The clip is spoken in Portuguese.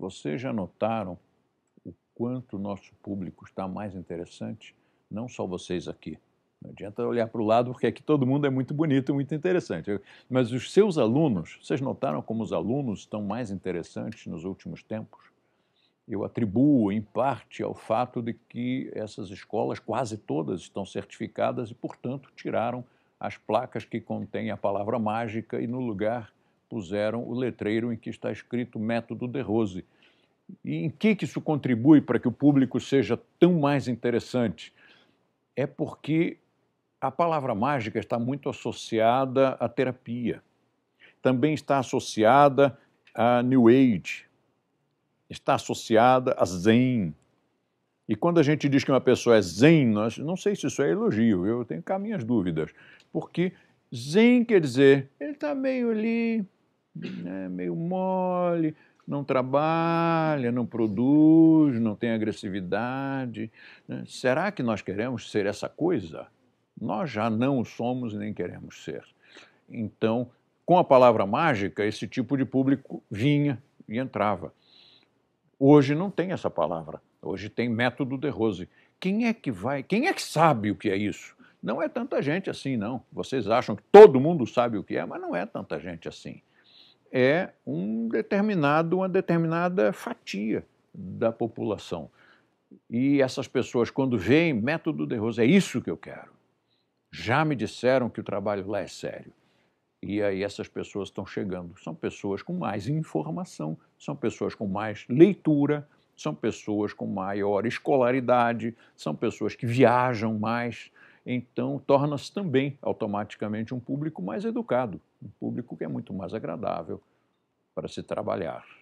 Vocês já notaram o quanto o nosso público está mais interessante? Não só vocês aqui. Não adianta olhar para o lado, porque aqui todo mundo é muito bonito, muito interessante. Mas os seus alunos, vocês notaram como os alunos estão mais interessantes nos últimos tempos? Eu atribuo, em parte, ao fato de que essas escolas, quase todas, estão certificadas e, portanto, tiraram as placas que contêm a palavra mágica e, no lugar, puseram o letreiro em que está escrito Método de Rose. E em que, que isso contribui para que o público seja tão mais interessante? É porque a palavra mágica está muito associada à terapia, também está associada à New Age, está associada a Zen. E quando a gente diz que uma pessoa é Zen, nós, não sei se isso é elogio, eu tenho cá minhas dúvidas, porque Zen quer dizer, ele está meio ali, né, meio mole, não trabalha, não produz, não tem agressividade. Né? Será que nós queremos ser essa coisa? Nós já não somos nem queremos ser. Então, com a palavra mágica, esse tipo de público vinha e entrava. Hoje não tem essa palavra. Hoje tem método de Rose. Quem é que vai? Quem é que sabe o que é isso? Não é tanta gente assim, não. Vocês acham que todo mundo sabe o que é, mas não é tanta gente assim é um determinado, uma determinada fatia da população. E essas pessoas, quando veem método de Rose, é isso que eu quero. Já me disseram que o trabalho lá é sério. E aí essas pessoas estão chegando. São pessoas com mais informação, são pessoas com mais leitura, são pessoas com maior escolaridade, são pessoas que viajam mais, então torna-se também automaticamente um público mais educado, um público que é muito mais agradável para se trabalhar.